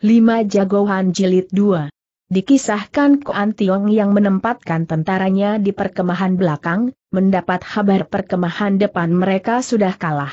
5 Jagoan Jilid 2 Dikisahkan Koan Tiong yang menempatkan tentaranya di perkemahan belakang, mendapat kabar perkemahan depan mereka sudah kalah.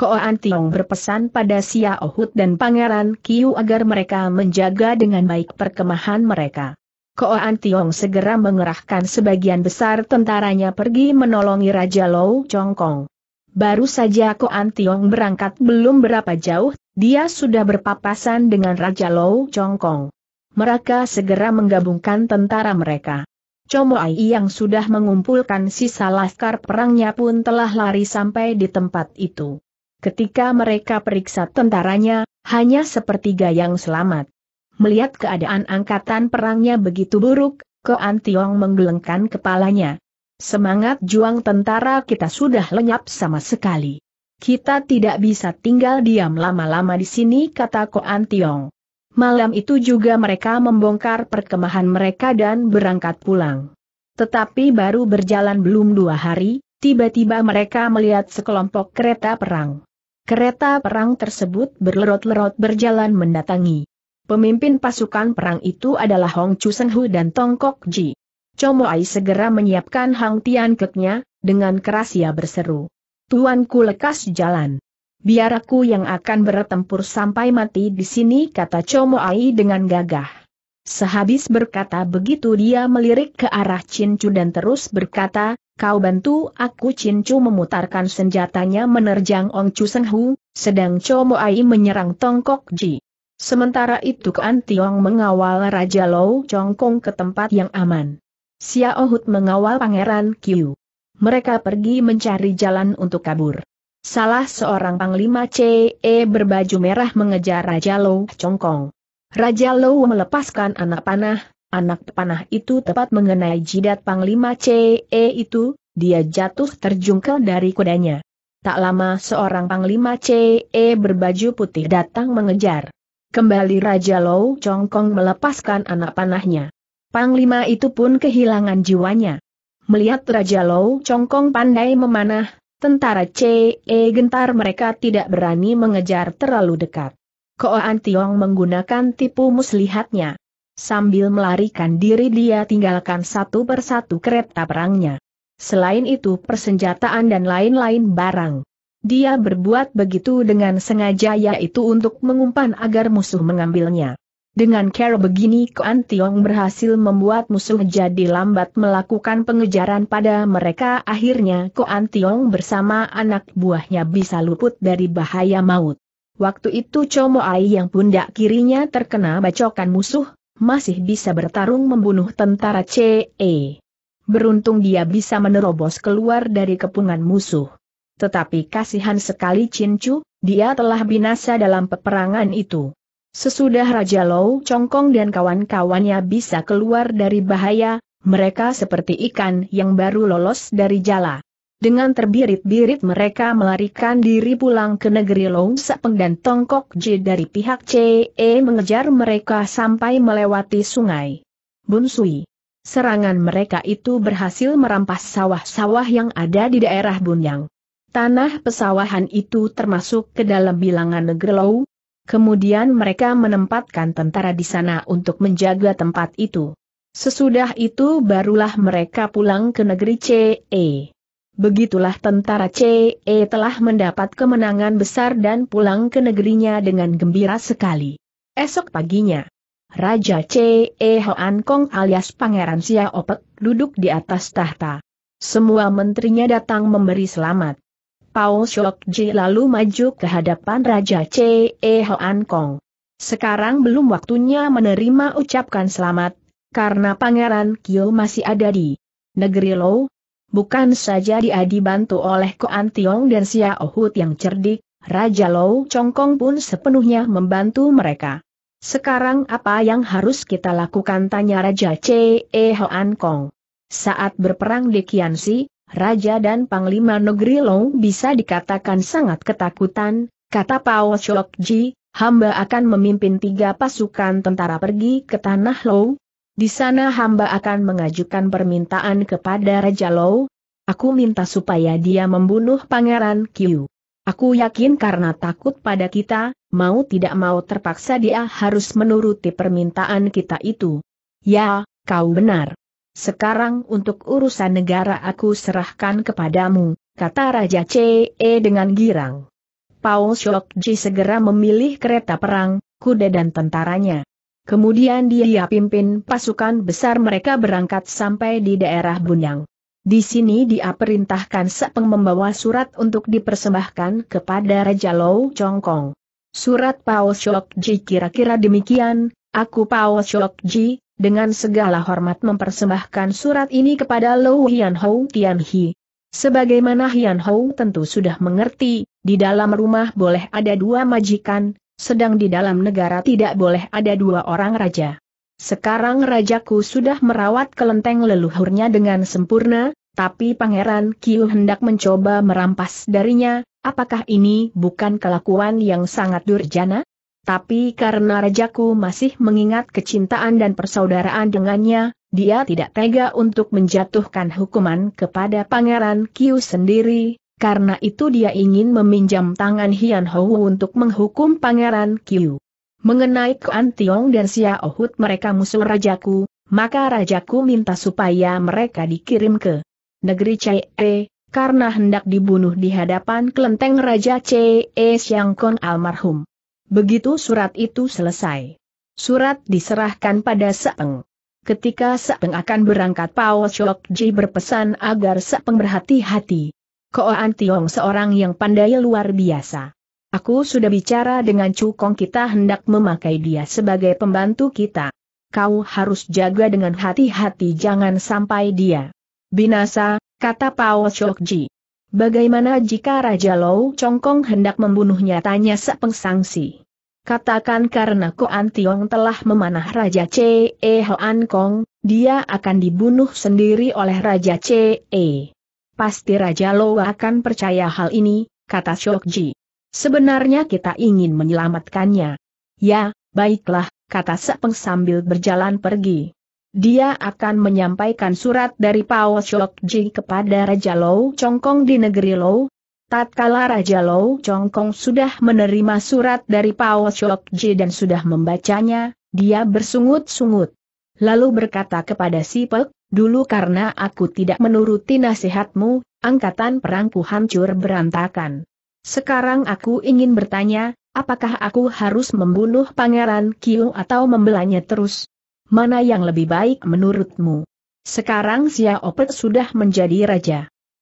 Koan Tiong berpesan pada Sia Ohut dan Pangeran Kiu agar mereka menjaga dengan baik perkemahan mereka. Koan Tiong segera mengerahkan sebagian besar tentaranya pergi menolongi Raja Lou Chongkong. Baru saja Koan Tiong berangkat belum berapa jauh dia sudah berpapasan dengan Raja Lou Chongkong. Mereka segera menggabungkan tentara mereka. Chomo Ai yang sudah mengumpulkan sisa laskar perangnya pun telah lari sampai di tempat itu. Ketika mereka periksa tentaranya, hanya sepertiga yang selamat. Melihat keadaan angkatan perangnya begitu buruk, Koan Tiong menggelengkan kepalanya. Semangat juang tentara kita sudah lenyap sama sekali. Kita tidak bisa tinggal diam lama-lama di sini kata Koan Tiong. Malam itu juga mereka membongkar perkemahan mereka dan berangkat pulang. Tetapi baru berjalan belum dua hari, tiba-tiba mereka melihat sekelompok kereta perang. Kereta perang tersebut berlerot-lerot berjalan mendatangi. Pemimpin pasukan perang itu adalah Hong Chu Seng Hu dan Tong Kok Ji. Chomo Ai segera menyiapkan Hang Tian Keknya, dengan keras ia berseru tuanku lekas jalan. Biar aku yang akan bertempur sampai mati di sini kata Chomo Ai dengan gagah. Sehabis berkata begitu dia melirik ke arah Cincu dan terus berkata, kau bantu aku Cincu memutarkan senjatanya menerjang Ong Chu Seng Hu, sedang Chomo Ai menyerang Tongkok Ji. Sementara itu Kean Tiong mengawal Raja Lou Kong ke tempat yang aman. Xiaohut mengawal Pangeran Qiu mereka pergi mencari jalan untuk kabur. Salah seorang panglima CE berbaju merah mengejar Raja Low Congkong. Raja Low melepaskan anak panah, anak panah itu tepat mengenai jidat panglima CE itu, dia jatuh terjungkel dari kudanya. Tak lama seorang panglima CE berbaju putih datang mengejar. Kembali Raja Low Congkong melepaskan anak panahnya. Panglima itu pun kehilangan jiwanya. Melihat Raja Lou Congkong pandai memanah, tentara CE gentar mereka tidak berani mengejar terlalu dekat. Koan Tiong menggunakan tipu muslihatnya. Sambil melarikan diri dia tinggalkan satu persatu kereta perangnya. Selain itu persenjataan dan lain-lain barang. Dia berbuat begitu dengan sengaja yaitu untuk mengumpan agar musuh mengambilnya. Dengan cara begini Kuan Tiong berhasil membuat musuh jadi lambat melakukan pengejaran pada mereka akhirnya Kuan Tiong bersama anak buahnya bisa luput dari bahaya maut. Waktu itu Chomo Ai yang pundak kirinya terkena bacokan musuh, masih bisa bertarung membunuh tentara CE. Beruntung dia bisa menerobos keluar dari kepungan musuh. Tetapi kasihan sekali Chin dia telah binasa dalam peperangan itu. Sesudah Raja Lou Congkong dan kawan-kawannya bisa keluar dari bahaya, mereka seperti ikan yang baru lolos dari jala. Dengan terbirit-birit mereka melarikan diri pulang ke negeri Lou Sapeng dan Tongkok J dari pihak CE mengejar mereka sampai melewati sungai. Bunsui. Serangan mereka itu berhasil merampas sawah-sawah yang ada di daerah Bunyang. Tanah pesawahan itu termasuk ke dalam bilangan negeri Lou, Kemudian mereka menempatkan tentara di sana untuk menjaga tempat itu. Sesudah itu barulah mereka pulang ke negeri CE. Begitulah tentara CE telah mendapat kemenangan besar dan pulang ke negerinya dengan gembira sekali. Esok paginya, Raja CE Hoan Kong alias Pangeran Xiao duduk di atas tahta. Semua menterinya datang memberi selamat. Pao Ji lalu maju ke hadapan Raja Che e Hoan Kong. Sekarang belum waktunya menerima ucapkan selamat, karena Pangeran Kyo masih ada di negeri Low. Bukan saja dia dibantu oleh Koan Tiong dan Xiao Hut yang cerdik, Raja Chong Chongkong pun sepenuhnya membantu mereka. Sekarang apa yang harus kita lakukan tanya Raja Che E Hoan Kong. Saat berperang di Kiansi, Raja dan Panglima Negeri Long bisa dikatakan sangat ketakutan, kata Pao Chok Ji, hamba akan memimpin tiga pasukan tentara pergi ke Tanah Low. Di sana hamba akan mengajukan permintaan kepada Raja Low. Aku minta supaya dia membunuh Pangeran Qiu. Aku yakin karena takut pada kita, mau tidak mau terpaksa dia harus menuruti permintaan kita itu. Ya, kau benar. Sekarang untuk urusan negara aku serahkan kepadamu, kata Raja CE dengan girang. Pao Shok Ji segera memilih kereta perang, kuda dan tentaranya. Kemudian dia pimpin pasukan besar mereka berangkat sampai di daerah Bunyang. Di sini dia perintahkan sepeng membawa surat untuk dipersembahkan kepada Raja Lou Chongkong. Surat Pao Shok Ji kira-kira demikian, aku Pao Shok Ji dengan segala hormat mempersembahkan surat ini kepada Lou Hian Hou Tian Hi. Sebagaimana Hian Hou tentu sudah mengerti, di dalam rumah boleh ada dua majikan, sedang di dalam negara tidak boleh ada dua orang raja. Sekarang rajaku sudah merawat kelenteng leluhurnya dengan sempurna, tapi Pangeran Kiu hendak mencoba merampas darinya, apakah ini bukan kelakuan yang sangat durjana? tapi karena rajaku masih mengingat kecintaan dan persaudaraan dengannya, dia tidak tega untuk menjatuhkan hukuman kepada Pangeran Kiu sendiri, karena itu dia ingin meminjam tangan Hian Hou untuk menghukum Pangeran Kiu. Mengenai Kuan Tiong dan Xiao Hut mereka musuh rajaku, maka rajaku minta supaya mereka dikirim ke negeri E, karena hendak dibunuh di hadapan kelenteng Raja E Siang Kong almarhum. Begitu surat itu selesai. Surat diserahkan pada Seeng. Ketika Seeng akan berangkat Pao Chok Ji berpesan agar Sepeng berhati-hati. Koan Tiong seorang yang pandai luar biasa. Aku sudah bicara dengan Chu Kong kita hendak memakai dia sebagai pembantu kita. Kau harus jaga dengan hati-hati jangan sampai dia binasa, kata Pao Chok Ji. Bagaimana jika Raja Lou Congkong hendak membunuhnya tanya sepeng sangsi. Katakan karena Koan Tiong telah memanah Raja C.E. E Hoan Kong, dia akan dibunuh sendiri oleh Raja C.E. E. Pasti Raja Lou akan percaya hal ini, kata Ji. Sebenarnya kita ingin menyelamatkannya. Ya, baiklah, kata Sepeng sambil berjalan pergi dia akan menyampaikan surat dari Pao Ji kepada Raja Lou Chongkong di negeri Lou. Tatkala Raja Lou Chongkong sudah menerima surat dari Pao Ji dan sudah membacanya, dia bersungut-sungut. Lalu berkata kepada si Pek, dulu karena aku tidak menuruti nasihatmu, angkatan perangku hancur berantakan. Sekarang aku ingin bertanya, apakah aku harus membunuh Pangeran Kiu atau membelanya terus? mana yang lebih baik menurutmu? Sekarang Xiao Opet sudah menjadi raja.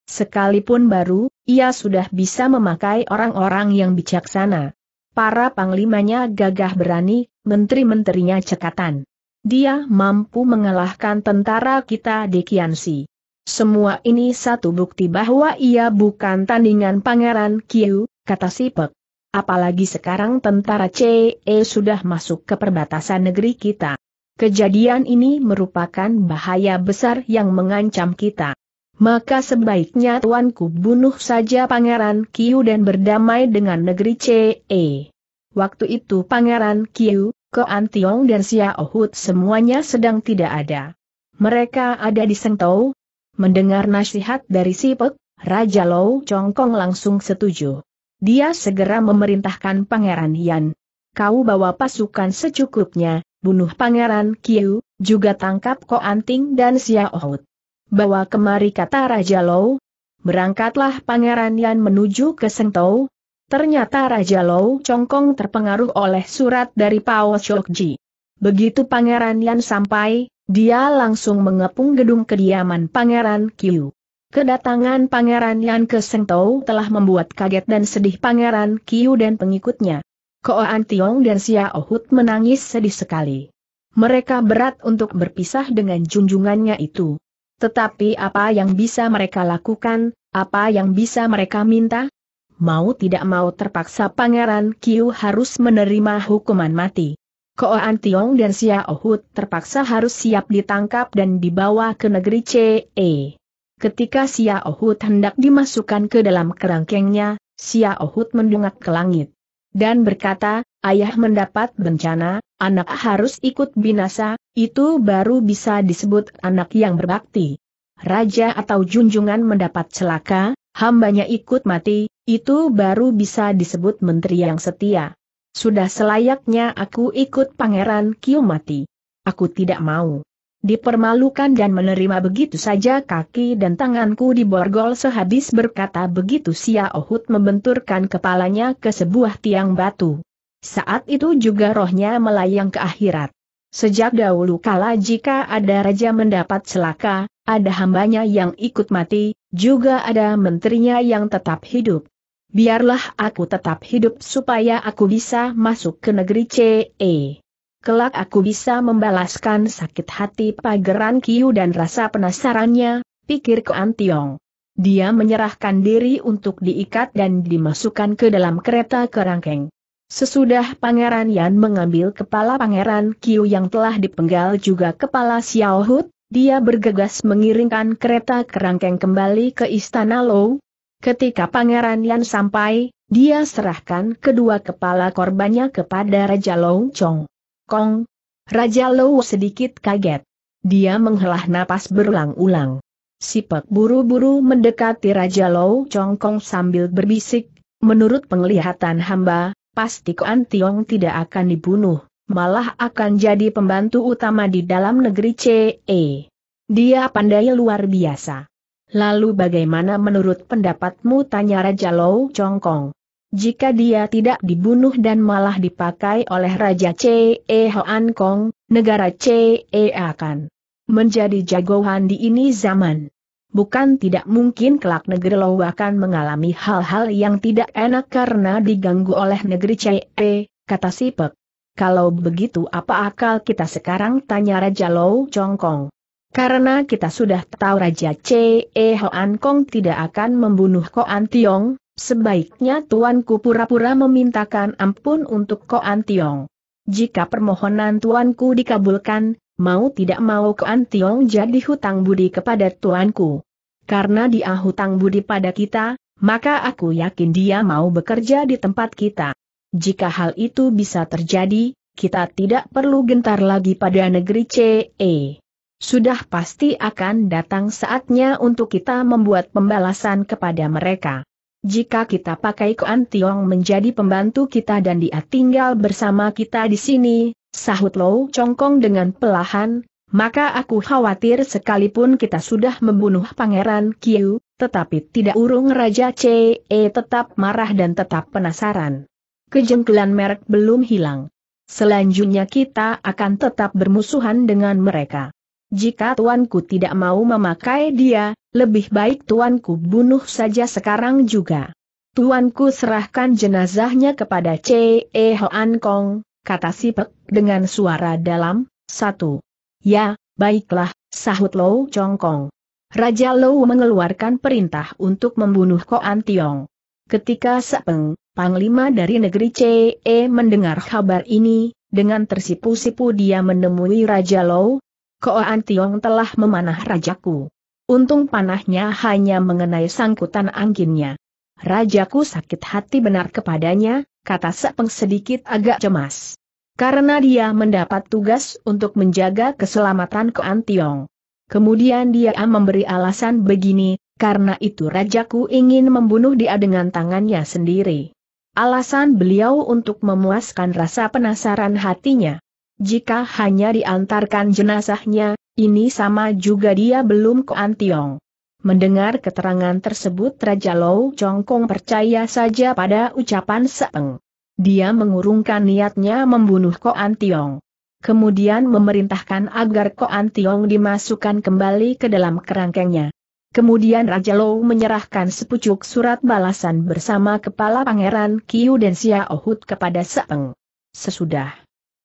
Sekalipun baru, ia sudah bisa memakai orang-orang yang bijaksana. Para panglimanya gagah berani, menteri-menterinya cekatan. Dia mampu mengalahkan tentara kita di Kiansi. Semua ini satu bukti bahwa ia bukan tandingan pangeran Kiu, kata Sipek. Apalagi sekarang tentara CE sudah masuk ke perbatasan negeri kita. Kejadian ini merupakan bahaya besar yang mengancam kita. Maka sebaiknya tuanku bunuh saja Pangeran Kiu dan berdamai dengan negeri CE. Waktu itu Pangeran Kiu, Koan Tiong dan Xiaohut semuanya sedang tidak ada. Mereka ada di Sengtou. Mendengar nasihat dari si Pek, Raja Lou Chongkong langsung setuju. Dia segera memerintahkan Pangeran Yan. Kau bawa pasukan secukupnya, bunuh Pangeran Kiu, juga tangkap Ko Anting dan Xiaohut. Bawa kemari kata Raja Lou. Berangkatlah Pangeran Yan menuju ke Sengtou. Ternyata Raja Lou Congkong terpengaruh oleh surat dari Pao Shokji. Begitu Pangeran Yan sampai, dia langsung mengepung gedung kediaman Pangeran Kiu. Kedatangan Pangeran Yan ke Sengtou telah membuat kaget dan sedih Pangeran Kiu dan pengikutnya. Ko An Tiong dan Sia Ohut menangis sedih sekali. Mereka berat untuk berpisah dengan junjungannya itu. Tetapi apa yang bisa mereka lakukan, apa yang bisa mereka minta? Mau tidak mau terpaksa Pangeran Kiu harus menerima hukuman mati. Koan Tiong dan Sia Ohut terpaksa harus siap ditangkap dan dibawa ke negeri CE. Ketika Sia Ohut hendak dimasukkan ke dalam kerangkengnya, Sia Ohut mendongak ke langit dan berkata, ayah mendapat bencana, anak harus ikut binasa, itu baru bisa disebut anak yang berbakti. Raja atau junjungan mendapat celaka, hambanya ikut mati, itu baru bisa disebut menteri yang setia. Sudah selayaknya aku ikut pangeran Kiyomati. Aku tidak mau dipermalukan dan menerima begitu saja kaki dan tanganku diborgol sehabis berkata begitu Sia Ohut membenturkan kepalanya ke sebuah tiang batu. Saat itu juga rohnya melayang ke akhirat. Sejak dahulu kala jika ada raja mendapat celaka, ada hambanya yang ikut mati, juga ada menterinya yang tetap hidup. Biarlah aku tetap hidup supaya aku bisa masuk ke negeri CE kelak aku bisa membalaskan sakit hati pageran Kiu dan rasa penasarannya, pikir Koan Tiong. Dia menyerahkan diri untuk diikat dan dimasukkan ke dalam kereta kerangkeng. Sesudah Pangeran Yan mengambil kepala Pangeran Kiu yang telah dipenggal juga kepala Xiao Hut, dia bergegas mengiringkan kereta kerangkeng kembali ke Istana Lou. Ketika Pangeran Yan sampai, dia serahkan kedua kepala korbannya kepada Raja Long Chong. Kong. Raja Lou sedikit kaget. Dia menghelah napas berulang-ulang. Sipek buru-buru mendekati Raja Lou, Low Kong sambil berbisik, menurut penglihatan hamba, pasti Kuan Tiong tidak akan dibunuh, malah akan jadi pembantu utama di dalam negeri CE. Dia pandai luar biasa. Lalu bagaimana menurut pendapatmu tanya Raja Lou, Low Kong. Jika dia tidak dibunuh dan malah dipakai oleh Raja C.E. Hoan Kong, negara C.E. akan menjadi jagoan di ini zaman. Bukan tidak mungkin kelak negeri Lou akan mengalami hal-hal yang tidak enak karena diganggu oleh negeri C.E., kata Sipek. Kalau begitu apa akal kita sekarang tanya Raja Low Kong? Karena kita sudah tahu Raja C.E. Hoan Kong tidak akan membunuh Koan Tiong, Sebaiknya tuanku pura-pura memintakan ampun untuk Koan Tiong. Jika permohonan tuanku dikabulkan, mau tidak mau Koan Tiong jadi hutang budi kepada tuanku. Karena dia hutang budi pada kita, maka aku yakin dia mau bekerja di tempat kita. Jika hal itu bisa terjadi, kita tidak perlu gentar lagi pada negeri CE. Sudah pasti akan datang saatnya untuk kita membuat pembalasan kepada mereka. Jika kita pakai Kuan Tiong menjadi pembantu kita dan dia tinggal bersama kita di sini, sahut Lou Congkong dengan pelahan, maka aku khawatir sekalipun kita sudah membunuh Pangeran Kiu, tetapi tidak urung Raja CE tetap marah dan tetap penasaran. Kejengkelan merek belum hilang. Selanjutnya kita akan tetap bermusuhan dengan mereka. Jika tuanku tidak mau memakai dia, lebih baik tuanku bunuh saja sekarang juga. Tuanku serahkan jenazahnya kepada C.E. Hoan Kong, kata si Pek dengan suara dalam, satu. Ya, baiklah, sahut Lou Chong Kong. Raja Lou mengeluarkan perintah untuk membunuh Koan Tiong. Ketika Sepeng, Panglima dari negeri CE mendengar kabar ini, dengan tersipu-sipu dia menemui Raja Lou, Koan Tiong telah memanah rajaku. Untung panahnya hanya mengenai sangkutan anginnya. Rajaku sakit hati benar kepadanya, kata Sepeng sedikit agak cemas. Karena dia mendapat tugas untuk menjaga keselamatan Koan Tiong. Kemudian dia memberi alasan begini, karena itu rajaku ingin membunuh dia dengan tangannya sendiri. Alasan beliau untuk memuaskan rasa penasaran hatinya. Jika hanya diantarkan jenazahnya, ini sama juga dia belum ke Antiong. Mendengar keterangan tersebut Raja Lou Chongkong percaya saja pada ucapan Seeng. Dia mengurungkan niatnya membunuh Koan Antiong. Kemudian memerintahkan agar Koan Antiong dimasukkan kembali ke dalam kerangkengnya. Kemudian Raja Lou menyerahkan sepucuk surat balasan bersama kepala pangeran Kiu dan Xiaohut kepada Seeng. Sesudah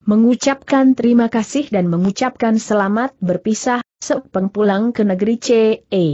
Mengucapkan terima kasih dan mengucapkan selamat berpisah, sepeng pulang ke negeri CE.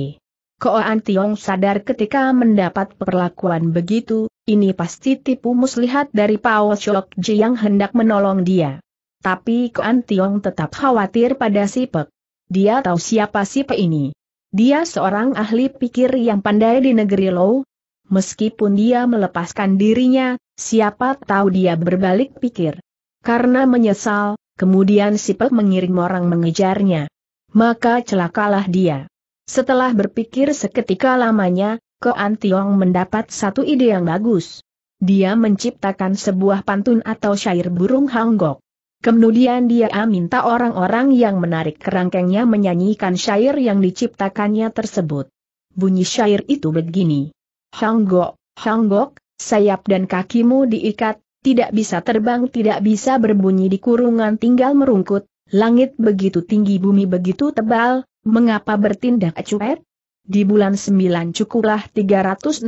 Koan Tiong sadar ketika mendapat perlakuan begitu, ini pasti tipu muslihat dari Pao Chok Ji yang hendak menolong dia. Tapi Koan Tiong tetap khawatir pada si Pek. Dia tahu siapa si Pek ini. Dia seorang ahli pikir yang pandai di negeri Lo. Meskipun dia melepaskan dirinya, siapa tahu dia berbalik pikir. Karena menyesal, kemudian Si Pek mengiring orang mengejarnya. Maka celakalah dia. Setelah berpikir seketika lamanya, Koan Tiong mendapat satu ide yang bagus. Dia menciptakan sebuah pantun atau syair burung hanggok. Kemudian dia minta orang-orang yang menarik kerangkengnya menyanyikan syair yang diciptakannya tersebut. Bunyi syair itu begini. Hanggok, hanggok, sayap dan kakimu diikat, tidak bisa terbang tidak bisa berbunyi di kurungan tinggal merungkut, langit begitu tinggi bumi begitu tebal, mengapa bertindak cuet? Di bulan 9 cukuplah 360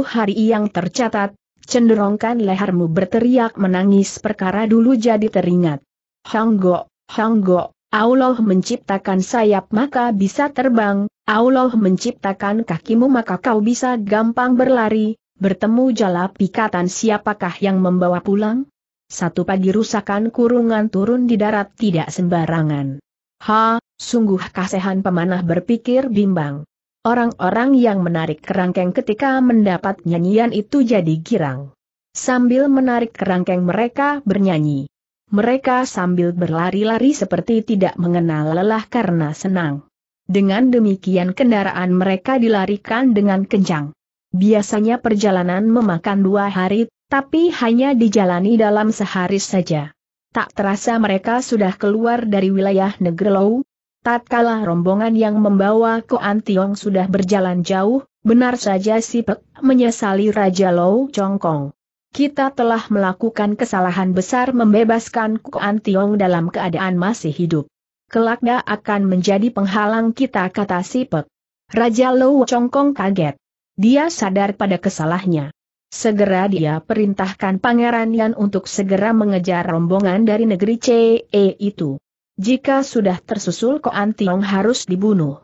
hari yang tercatat, Cenderungkan lehermu berteriak menangis perkara dulu jadi teringat. Hanggo, Hanggo, Allah menciptakan sayap maka bisa terbang, Allah menciptakan kakimu maka kau bisa gampang berlari, bertemu jala pikatan siapakah yang membawa pulang? Satu pagi rusakan kurungan turun di darat tidak sembarangan. Ha, sungguh kasehan pemanah berpikir bimbang. Orang-orang yang menarik kerangkeng ketika mendapat nyanyian itu jadi girang. Sambil menarik kerangkeng mereka bernyanyi. Mereka sambil berlari-lari seperti tidak mengenal lelah karena senang. Dengan demikian kendaraan mereka dilarikan dengan kencang. Biasanya perjalanan memakan dua hari, tapi hanya dijalani dalam sehari saja. Tak terasa mereka sudah keluar dari wilayah negeri Lou. Tatkala rombongan yang membawa Koan Tiong sudah berjalan jauh, benar saja si Pek menyesali Raja Low Chongkong. Kita telah melakukan kesalahan besar membebaskan Koan Tiong dalam keadaan masih hidup. Kelaknya akan menjadi penghalang kita kata si Pek. Raja Low Chongkong kaget. Dia sadar pada kesalahnya. Segera dia perintahkan Pangeran Yan untuk segera mengejar rombongan dari negeri CE itu. Jika sudah tersusul Koan Tiong harus dibunuh.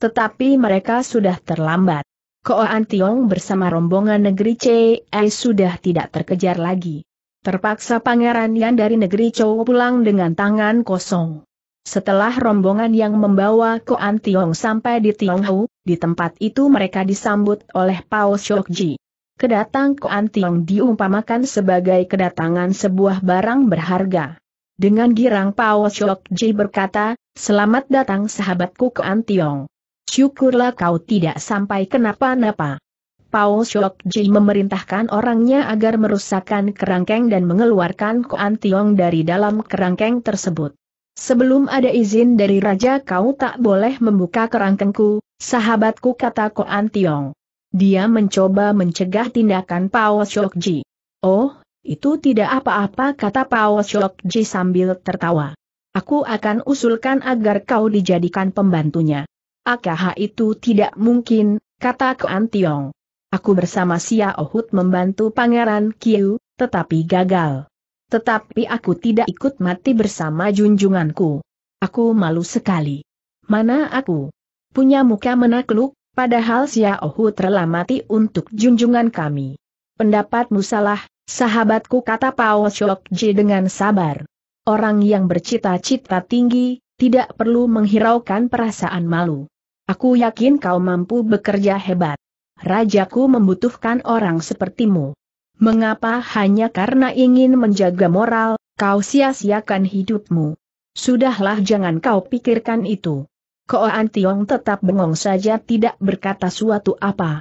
Tetapi mereka sudah terlambat. Koan Tiong bersama rombongan negeri CE sudah tidak terkejar lagi. Terpaksa Pangeran Yan dari negeri Chou pulang dengan tangan kosong. Setelah rombongan yang membawa Koan Tiong sampai di Tionghu, di tempat itu mereka disambut oleh Pao Shokji. Kedatang Koan Tiong diumpamakan sebagai kedatangan sebuah barang berharga. Dengan girang Pao Shokji berkata, Selamat datang sahabatku Koan Tiong. Syukurlah kau tidak sampai kenapa-napa. Pao Shokji memerintahkan orangnya agar merusakkan kerangkeng dan mengeluarkan Koan Tiong dari dalam kerangkeng tersebut. Sebelum ada izin dari raja kau tak boleh membuka kerangkengku, sahabatku kata Koan Tiong. Dia mencoba mencegah tindakan Pao Ji. Oh, itu tidak apa-apa kata Pao Ji sambil tertawa. Aku akan usulkan agar kau dijadikan pembantunya. Akah itu tidak mungkin, kata Koan Tiong. Aku bersama Sia Ohut membantu Pangeran Kiu, tetapi gagal. Tetapi aku tidak ikut mati bersama junjunganku. Aku malu sekali. Mana aku? Punya muka menakluk, padahal Xiaohu telah mati untuk junjungan kami. Pendapatmu salah, sahabatku kata Pao Ji dengan sabar. Orang yang bercita-cita tinggi, tidak perlu menghiraukan perasaan malu. Aku yakin kau mampu bekerja hebat. Rajaku membutuhkan orang sepertimu. Mengapa hanya karena ingin menjaga moral, kau sia-siakan hidupmu? Sudahlah jangan kau pikirkan itu. Koan Tiong tetap bengong saja tidak berkata suatu apa.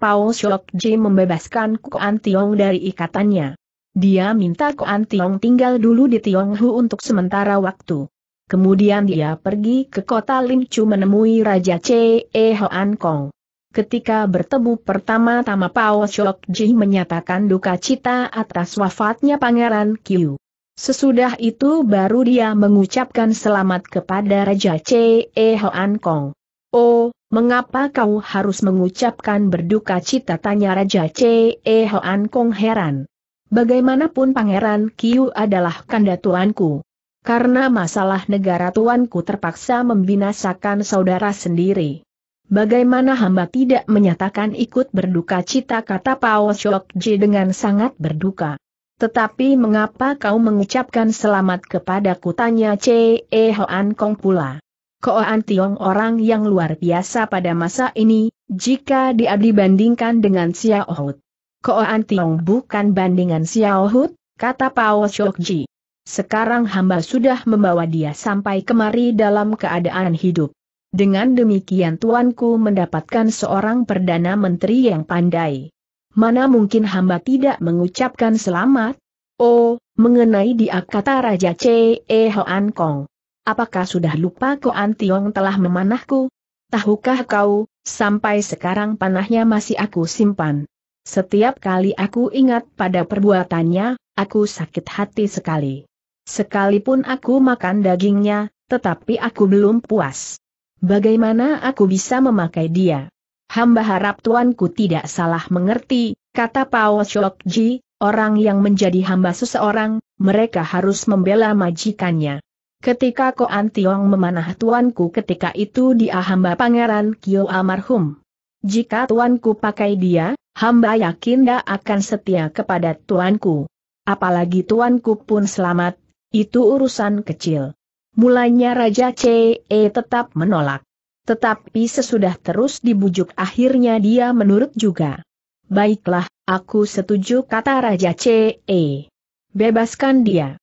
Pao Shok Ji membebaskan Koan Tiong dari ikatannya. Dia minta Koan Tiong tinggal dulu di Tionghu untuk sementara waktu. Kemudian dia pergi ke kota Chu menemui Raja Che Hoan Kong. Ketika bertemu pertama-tama Pao Shok Ji menyatakan duka cita atas wafatnya Pangeran Qiu. Sesudah itu baru dia mengucapkan selamat kepada Raja E. Hoan Kong. Oh, mengapa kau harus mengucapkan berduka cita tanya Raja E. Hoan Kong heran. Bagaimanapun Pangeran Qiu adalah kanda tuanku. Karena masalah negara tuanku terpaksa membinasakan saudara sendiri. Bagaimana hamba tidak menyatakan ikut berduka cita kata Pao Ji dengan sangat berduka. Tetapi mengapa kau mengucapkan selamat kepada ku? tanya Chee Hoan Kong pula. Koan Tiong orang yang luar biasa pada masa ini, jika dia dibandingkan dengan Xiao Hut. Koan Tiong bukan bandingan Xiao Hut, kata Pao Ji. Sekarang hamba sudah membawa dia sampai kemari dalam keadaan hidup. Dengan demikian tuanku mendapatkan seorang Perdana Menteri yang pandai. Mana mungkin hamba tidak mengucapkan selamat? Oh, mengenai dia kata Raja C. E. Hoan Kong. Apakah sudah lupa Koan Tiong telah memanahku? Tahukah kau, sampai sekarang panahnya masih aku simpan. Setiap kali aku ingat pada perbuatannya, aku sakit hati sekali. Sekalipun aku makan dagingnya, tetapi aku belum puas. Bagaimana aku bisa memakai dia? Hamba harap tuanku tidak salah mengerti, kata Pao Ji, orang yang menjadi hamba seseorang, mereka harus membela majikannya. Ketika Koan Tiong memanah tuanku ketika itu dia hamba pangeran Kyo almarhum. Jika tuanku pakai dia, hamba yakin dia akan setia kepada tuanku. Apalagi tuanku pun selamat, itu urusan kecil. Mulanya Raja CE tetap menolak. Tetapi sesudah terus dibujuk akhirnya dia menurut juga. Baiklah, aku setuju kata Raja CE. Bebaskan dia.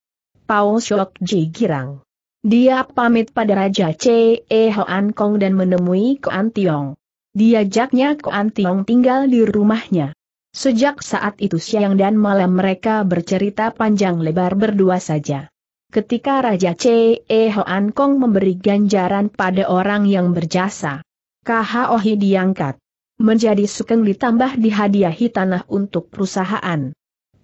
Pao Shok Ji girang. Dia pamit pada Raja CE Hoan Kong dan menemui Koan Tiong. Diajaknya Koan Tiong tinggal di rumahnya. Sejak saat itu siang dan malam mereka bercerita panjang lebar berdua saja ketika Raja C. E. Hoan Kong memberi ganjaran pada orang yang berjasa. KHOHI diangkat. Menjadi sukeng ditambah dihadiahi tanah untuk perusahaan.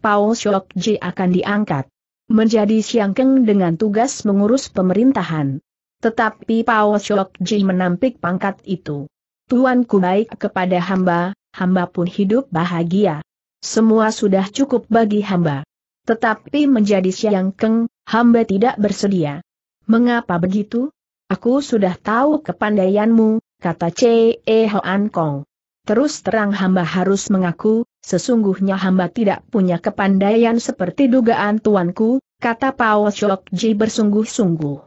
Pao Shok Ji akan diangkat. Menjadi siangkeng dengan tugas mengurus pemerintahan. Tetapi Pao Shok Ji menampik pangkat itu. Tuanku baik kepada hamba, hamba pun hidup bahagia. Semua sudah cukup bagi hamba. Tetapi menjadi siangkeng. Hamba tidak bersedia. Mengapa begitu? Aku sudah tahu kepandaianmu, kata C. E. Hoan Kong. Terus terang hamba harus mengaku, sesungguhnya hamba tidak punya kepandaian seperti dugaan tuanku, kata Pao Shok Ji bersungguh-sungguh.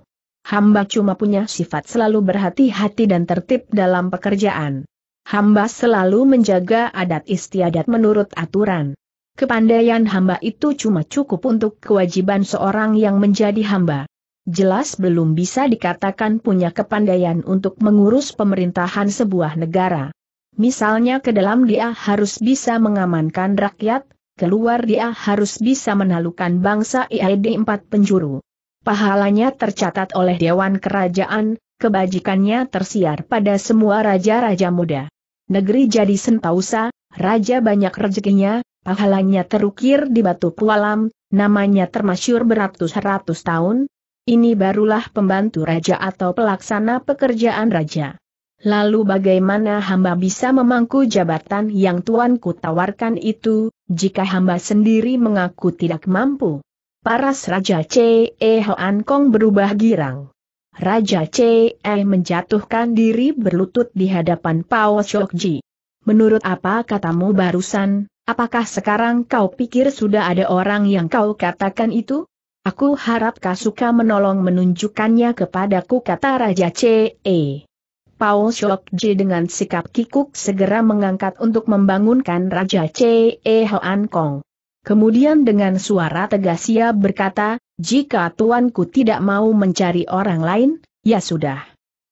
Hamba cuma punya sifat selalu berhati-hati dan tertib dalam pekerjaan. Hamba selalu menjaga adat istiadat menurut aturan kepandaian hamba itu cuma cukup untuk kewajiban seorang yang menjadi hamba. Jelas belum bisa dikatakan punya kepandaian untuk mengurus pemerintahan sebuah negara. Misalnya ke dalam dia harus bisa mengamankan rakyat, keluar dia harus bisa menalukan bangsa IAD empat penjuru. Pahalanya tercatat oleh Dewan Kerajaan, kebajikannya tersiar pada semua raja-raja muda. Negeri jadi sentausa, raja banyak rezekinya, pahalanya terukir di batu pualam, namanya termasyur beratus-ratus tahun, ini barulah pembantu raja atau pelaksana pekerjaan raja. Lalu bagaimana hamba bisa memangku jabatan yang tuanku tawarkan itu, jika hamba sendiri mengaku tidak mampu? Paras Raja C.E. Hoan Kong berubah girang. Raja C.E. menjatuhkan diri berlutut di hadapan Pao Shokji. Menurut apa katamu barusan, Apakah sekarang kau pikir sudah ada orang yang kau katakan itu? Aku harap kau suka menolong menunjukkannya kepadaku kata Raja C.E. Pao J dengan sikap kikuk segera mengangkat untuk membangunkan Raja C.E. Hoan Kong. Kemudian dengan suara tegas ia berkata, jika tuanku tidak mau mencari orang lain, ya sudah.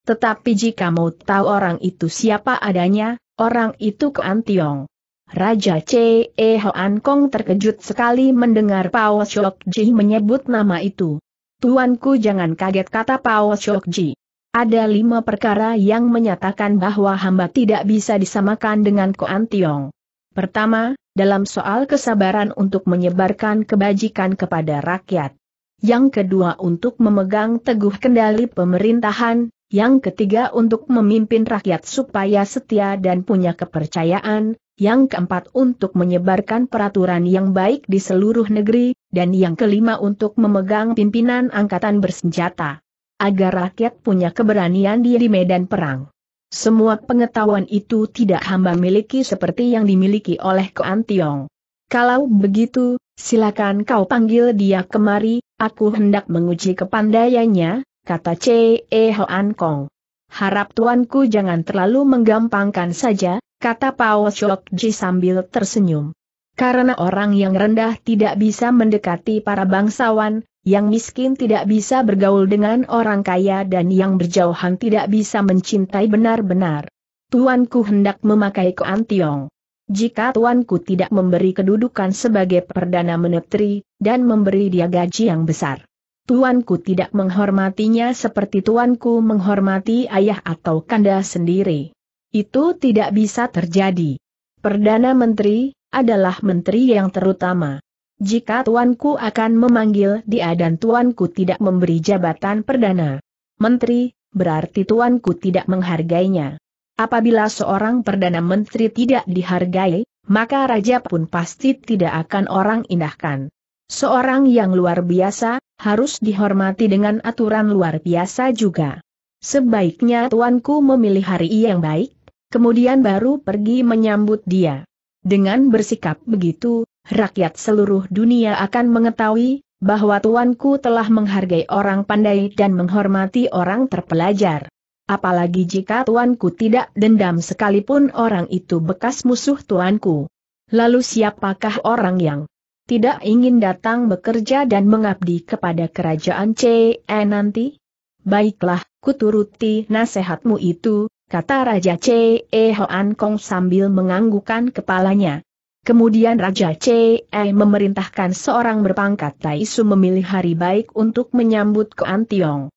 Tetapi jika mau tahu orang itu siapa adanya, orang itu ke Antiong. Raja C. E. Hoan Kong terkejut sekali mendengar Pao Shok Ji menyebut nama itu. Tuanku jangan kaget kata Pao Shok Ji. Ada lima perkara yang menyatakan bahwa hamba tidak bisa disamakan dengan Koan Tiong. Pertama, dalam soal kesabaran untuk menyebarkan kebajikan kepada rakyat. Yang kedua untuk memegang teguh kendali pemerintahan, yang ketiga untuk memimpin rakyat supaya setia dan punya kepercayaan, yang keempat untuk menyebarkan peraturan yang baik di seluruh negeri, dan yang kelima untuk memegang pimpinan angkatan bersenjata. Agar rakyat punya keberanian di medan perang. Semua pengetahuan itu tidak hamba miliki seperti yang dimiliki oleh Koan Tiong. Kalau begitu, silakan kau panggil dia kemari, aku hendak menguji kepandaiannya, kata C. E. Hoan Kong. Harap tuanku jangan terlalu menggampangkan saja, kata Pao Shok Ji sambil tersenyum. Karena orang yang rendah tidak bisa mendekati para bangsawan, yang miskin tidak bisa bergaul dengan orang kaya dan yang berjauhan tidak bisa mencintai benar-benar. Tuanku hendak memakai Koan Tiong. Jika tuanku tidak memberi kedudukan sebagai Perdana Menteri, dan memberi dia gaji yang besar tuanku tidak menghormatinya seperti tuanku menghormati ayah atau kanda sendiri. Itu tidak bisa terjadi. Perdana Menteri adalah menteri yang terutama. Jika tuanku akan memanggil dia dan tuanku tidak memberi jabatan perdana menteri, berarti tuanku tidak menghargainya. Apabila seorang perdana menteri tidak dihargai, maka raja pun pasti tidak akan orang indahkan. Seorang yang luar biasa, harus dihormati dengan aturan luar biasa juga. Sebaiknya tuanku memilih hari yang baik, kemudian baru pergi menyambut dia. Dengan bersikap begitu, rakyat seluruh dunia akan mengetahui bahwa tuanku telah menghargai orang pandai dan menghormati orang terpelajar. Apalagi jika tuanku tidak dendam sekalipun orang itu bekas musuh tuanku. Lalu siapakah orang yang tidak ingin datang bekerja dan mengabdi kepada kerajaan CE nanti? Baiklah, kuturuti nasihatmu itu, kata Raja CE Hoan Kong sambil menganggukan kepalanya. Kemudian Raja CE memerintahkan seorang berpangkat Taisu memilih hari baik untuk menyambut ke Antiong.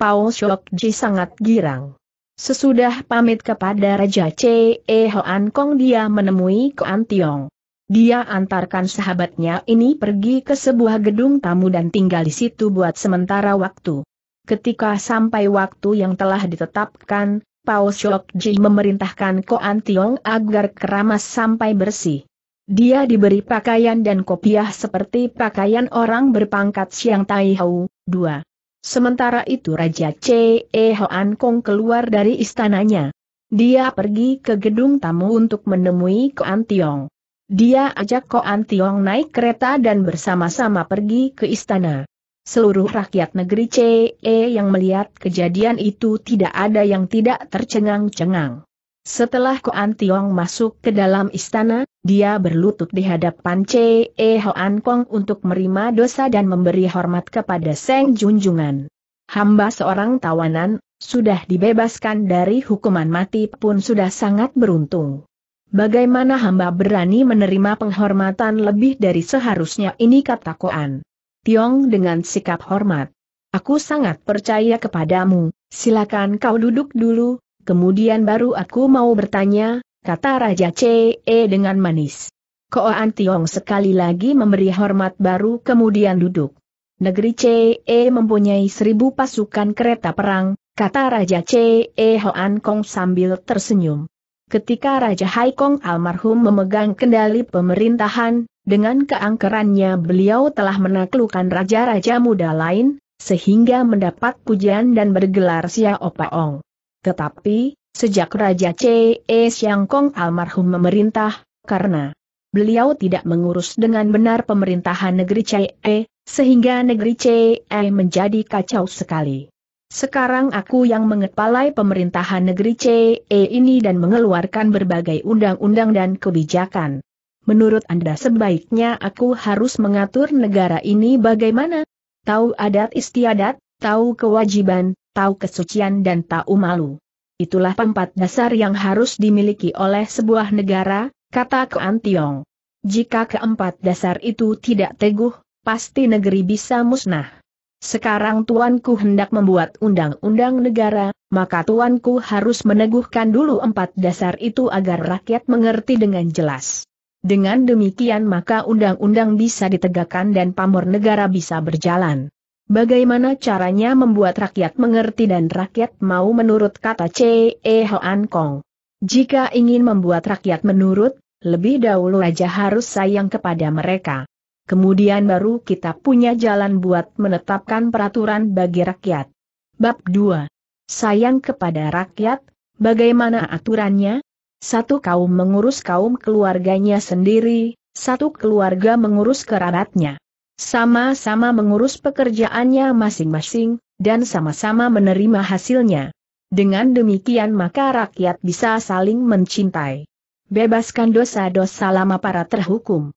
Pao Ji sangat girang. Sesudah pamit kepada Raja CE Hoan Kong dia menemui ke Antiong. Dia antarkan sahabatnya ini pergi ke sebuah gedung tamu dan tinggal di situ buat sementara waktu. Ketika sampai waktu yang telah ditetapkan, Pao Ji memerintahkan Koan Tiong agar keramas sampai bersih. Dia diberi pakaian dan kopiah seperti pakaian orang berpangkat Siang Tai Hau, 2. Sementara itu Raja Che E. Hoan Kong keluar dari istananya. Dia pergi ke gedung tamu untuk menemui Koan Tiong. Dia ajak Koan Tiong naik kereta dan bersama-sama pergi ke istana. Seluruh rakyat negeri CE yang melihat kejadian itu tidak ada yang tidak tercengang-cengang. Setelah Koan Tiong masuk ke dalam istana, dia berlutut di hadapan CE Hoan Kong untuk menerima dosa dan memberi hormat kepada Seng Junjungan. Hamba seorang tawanan, sudah dibebaskan dari hukuman mati pun sudah sangat beruntung. Bagaimana hamba berani menerima penghormatan lebih dari seharusnya ini kata Koan. Tiong dengan sikap hormat. Aku sangat percaya kepadamu, silakan kau duduk dulu, kemudian baru aku mau bertanya, kata Raja CE dengan manis. Koan Tiong sekali lagi memberi hormat baru kemudian duduk. Negeri CE mempunyai seribu pasukan kereta perang, kata Raja CE Hoan Kong sambil tersenyum. Ketika Raja Haikong almarhum memegang kendali pemerintahan, dengan keangkerannya beliau telah menaklukkan raja-raja muda lain, sehingga mendapat pujian dan bergelar Xia Opaong. Tetapi, sejak Raja C.E. Siang Kong almarhum memerintah, karena beliau tidak mengurus dengan benar pemerintahan negeri C.E., e, sehingga negeri C.E. E menjadi kacau sekali. Sekarang aku yang mengepalai pemerintahan negeri CE ini dan mengeluarkan berbagai undang-undang dan kebijakan. Menurut Anda sebaiknya aku harus mengatur negara ini bagaimana? Tahu adat istiadat, tahu kewajiban, tahu kesucian dan tahu malu. Itulah empat dasar yang harus dimiliki oleh sebuah negara, kata Kean Tiong. Jika keempat dasar itu tidak teguh, pasti negeri bisa musnah. Sekarang tuanku hendak membuat undang-undang negara, maka tuanku harus meneguhkan dulu empat dasar itu agar rakyat mengerti dengan jelas. Dengan demikian maka undang-undang bisa ditegakkan dan pamor negara bisa berjalan. Bagaimana caranya membuat rakyat mengerti dan rakyat mau menurut kata C. E. Hoan Kong? Jika ingin membuat rakyat menurut, lebih dahulu raja harus sayang kepada mereka. Kemudian baru kita punya jalan buat menetapkan peraturan bagi rakyat. Bab 2. Sayang kepada rakyat, bagaimana aturannya? Satu kaum mengurus kaum keluarganya sendiri, satu keluarga mengurus kerabatnya. Sama-sama mengurus pekerjaannya masing-masing, dan sama-sama menerima hasilnya. Dengan demikian maka rakyat bisa saling mencintai. Bebaskan dosa-dosa lama para terhukum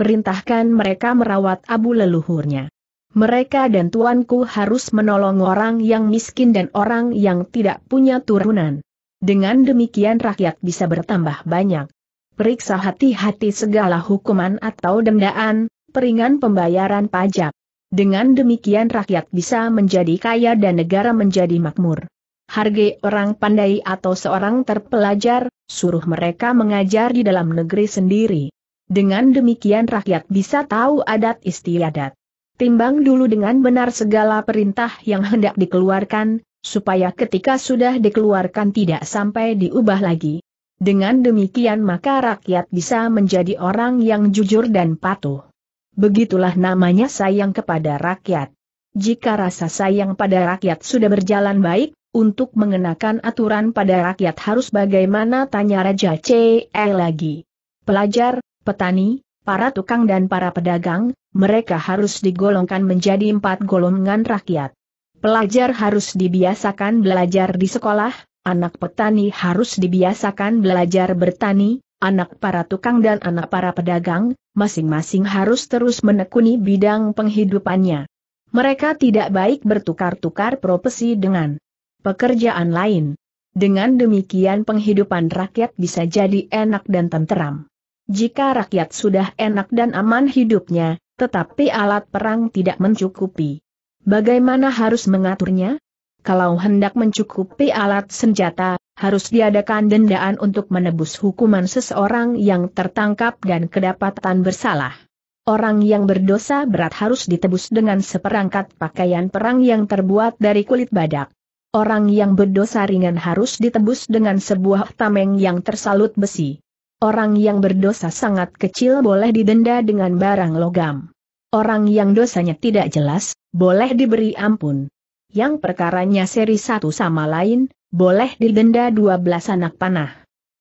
perintahkan mereka merawat abu leluhurnya. Mereka dan tuanku harus menolong orang yang miskin dan orang yang tidak punya turunan. Dengan demikian rakyat bisa bertambah banyak. Periksa hati-hati segala hukuman atau dendaan, peringan pembayaran pajak. Dengan demikian rakyat bisa menjadi kaya dan negara menjadi makmur. Harga orang pandai atau seorang terpelajar, suruh mereka mengajar di dalam negeri sendiri. Dengan demikian rakyat bisa tahu adat istiadat. Timbang dulu dengan benar segala perintah yang hendak dikeluarkan, supaya ketika sudah dikeluarkan tidak sampai diubah lagi. Dengan demikian maka rakyat bisa menjadi orang yang jujur dan patuh. Begitulah namanya sayang kepada rakyat. Jika rasa sayang pada rakyat sudah berjalan baik, untuk mengenakan aturan pada rakyat harus bagaimana tanya Raja CE lagi. Pelajar, petani, para tukang dan para pedagang, mereka harus digolongkan menjadi empat golongan rakyat. Pelajar harus dibiasakan belajar di sekolah, anak petani harus dibiasakan belajar bertani, anak para tukang dan anak para pedagang, masing-masing harus terus menekuni bidang penghidupannya. Mereka tidak baik bertukar-tukar profesi dengan pekerjaan lain. Dengan demikian penghidupan rakyat bisa jadi enak dan tenteram. Jika rakyat sudah enak dan aman hidupnya, tetapi alat perang tidak mencukupi. Bagaimana harus mengaturnya? Kalau hendak mencukupi alat senjata, harus diadakan dendaan untuk menebus hukuman seseorang yang tertangkap dan kedapatan bersalah. Orang yang berdosa berat harus ditebus dengan seperangkat pakaian perang yang terbuat dari kulit badak. Orang yang berdosa ringan harus ditebus dengan sebuah tameng yang tersalut besi. Orang yang berdosa sangat kecil boleh didenda dengan barang logam. Orang yang dosanya tidak jelas, boleh diberi ampun. Yang perkaranya seri satu sama lain, boleh didenda dua belas anak panah.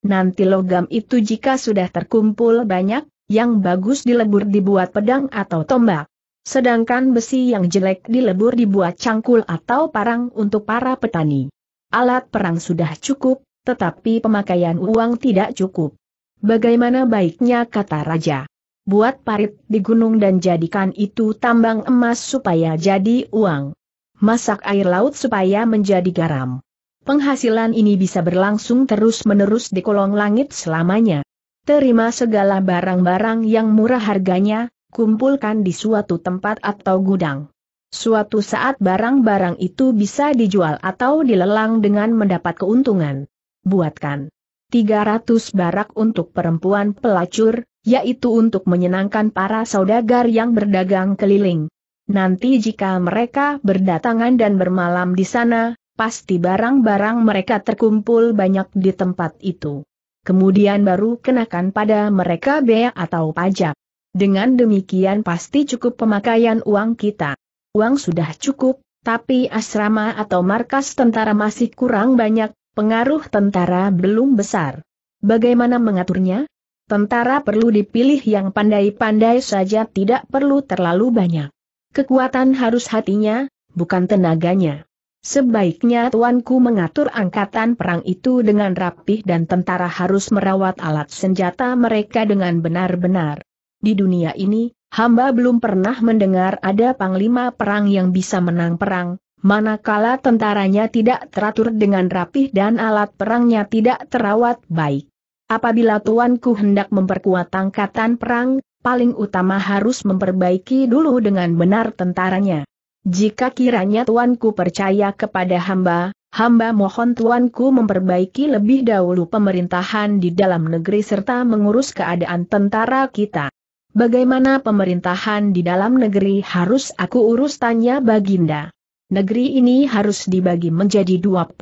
Nanti logam itu jika sudah terkumpul banyak, yang bagus dilebur dibuat pedang atau tombak. Sedangkan besi yang jelek dilebur dibuat cangkul atau parang untuk para petani. Alat perang sudah cukup, tetapi pemakaian uang tidak cukup. Bagaimana baiknya kata raja. Buat parit di gunung dan jadikan itu tambang emas supaya jadi uang. Masak air laut supaya menjadi garam. Penghasilan ini bisa berlangsung terus-menerus di kolong langit selamanya. Terima segala barang-barang yang murah harganya, kumpulkan di suatu tempat atau gudang. Suatu saat barang-barang itu bisa dijual atau dilelang dengan mendapat keuntungan. Buatkan 300 barak untuk perempuan pelacur, yaitu untuk menyenangkan para saudagar yang berdagang keliling. Nanti jika mereka berdatangan dan bermalam di sana, pasti barang-barang mereka terkumpul banyak di tempat itu. Kemudian baru kenakan pada mereka bea atau pajak. Dengan demikian pasti cukup pemakaian uang kita. Uang sudah cukup, tapi asrama atau markas tentara masih kurang banyak, pengaruh tentara belum besar. Bagaimana mengaturnya? Tentara perlu dipilih yang pandai-pandai saja tidak perlu terlalu banyak. Kekuatan harus hatinya, bukan tenaganya. Sebaiknya tuanku mengatur angkatan perang itu dengan rapih dan tentara harus merawat alat senjata mereka dengan benar-benar. Di dunia ini, hamba belum pernah mendengar ada panglima perang yang bisa menang perang, manakala tentaranya tidak teratur dengan rapih dan alat perangnya tidak terawat baik. Apabila tuanku hendak memperkuat angkatan perang, paling utama harus memperbaiki dulu dengan benar tentaranya. Jika kiranya tuanku percaya kepada hamba, hamba mohon tuanku memperbaiki lebih dahulu pemerintahan di dalam negeri serta mengurus keadaan tentara kita. Bagaimana pemerintahan di dalam negeri harus aku urus tanya Baginda. Negeri ini harus dibagi menjadi 21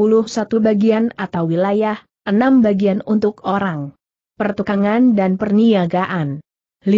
bagian atau wilayah, 6 bagian untuk orang, pertukangan dan perniagaan. 15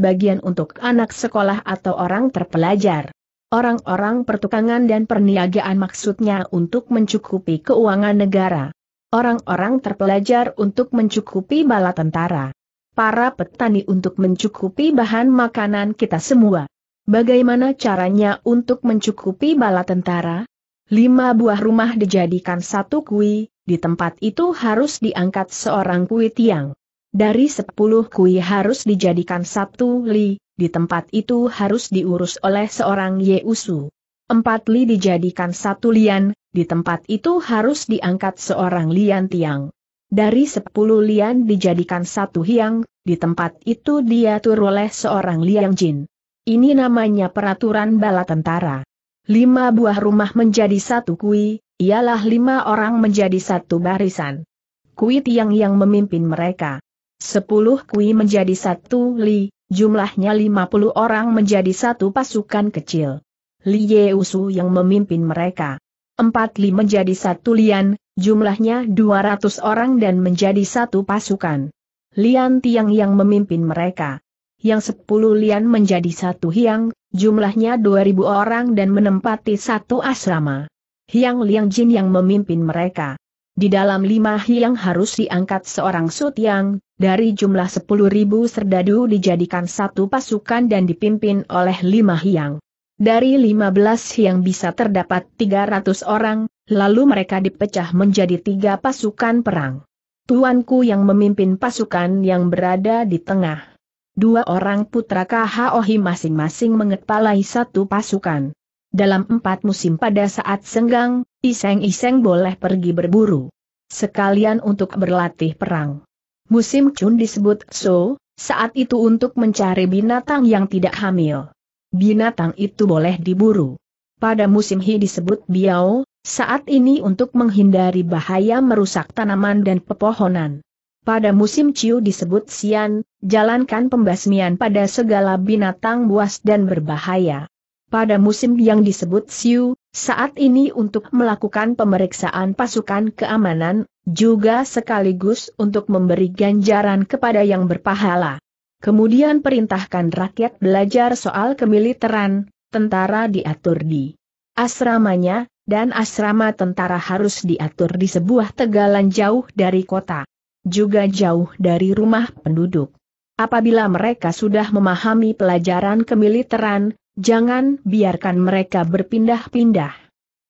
bagian untuk anak sekolah atau orang terpelajar. Orang-orang pertukangan dan perniagaan maksudnya untuk mencukupi keuangan negara. Orang-orang terpelajar untuk mencukupi bala tentara. Para petani untuk mencukupi bahan makanan kita semua Bagaimana caranya untuk mencukupi bala tentara? Lima buah rumah dijadikan satu kui, di tempat itu harus diangkat seorang kui tiang. Dari sepuluh kui harus dijadikan satu li, di tempat itu harus diurus oleh seorang Yeusu. Empat li dijadikan satu lian, di tempat itu harus diangkat seorang lian tiang. Dari sepuluh lian dijadikan satu hiang, di tempat itu diatur oleh seorang liang jin. Ini namanya peraturan bala tentara. Lima buah rumah menjadi satu kui, ialah lima orang menjadi satu barisan. Kui Tiang yang memimpin mereka. Sepuluh kui menjadi satu li, jumlahnya lima puluh orang menjadi satu pasukan kecil. Li Yeusu yang memimpin mereka. Empat li menjadi satu lian, jumlahnya dua ratus orang dan menjadi satu pasukan. Lian Tiang yang memimpin mereka yang sepuluh lian menjadi satu hiang, jumlahnya dua ribu orang dan menempati satu asrama. Hiang Liang Jin yang memimpin mereka. Di dalam lima hiang harus diangkat seorang sut yang, dari jumlah sepuluh ribu serdadu dijadikan satu pasukan dan dipimpin oleh lima hiang. Dari lima belas hiang bisa terdapat tiga ratus orang, lalu mereka dipecah menjadi tiga pasukan perang. Tuanku yang memimpin pasukan yang berada di tengah. Dua orang putra KHOHI masing-masing mengepalai satu pasukan. Dalam empat musim pada saat senggang, iseng-iseng boleh pergi berburu. Sekalian untuk berlatih perang. Musim Chun disebut so, saat itu untuk mencari binatang yang tidak hamil. Binatang itu boleh diburu. Pada musim hi disebut biao, saat ini untuk menghindari bahaya merusak tanaman dan pepohonan. Pada musim ciu disebut sian, jalankan pembasmian pada segala binatang buas dan berbahaya. Pada musim yang disebut siu, saat ini untuk melakukan pemeriksaan pasukan keamanan, juga sekaligus untuk memberi ganjaran kepada yang berpahala. Kemudian perintahkan rakyat belajar soal kemiliteran, tentara diatur di asramanya, dan asrama tentara harus diatur di sebuah tegalan jauh dari kota juga jauh dari rumah penduduk. Apabila mereka sudah memahami pelajaran kemiliteran, jangan biarkan mereka berpindah-pindah.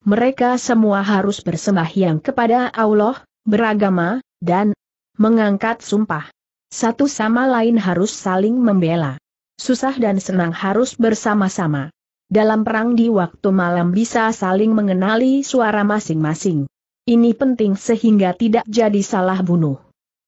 Mereka semua harus bersembahyang kepada Allah, beragama, dan mengangkat sumpah. Satu sama lain harus saling membela. Susah dan senang harus bersama-sama. Dalam perang di waktu malam bisa saling mengenali suara masing-masing. Ini penting sehingga tidak jadi salah bunuh.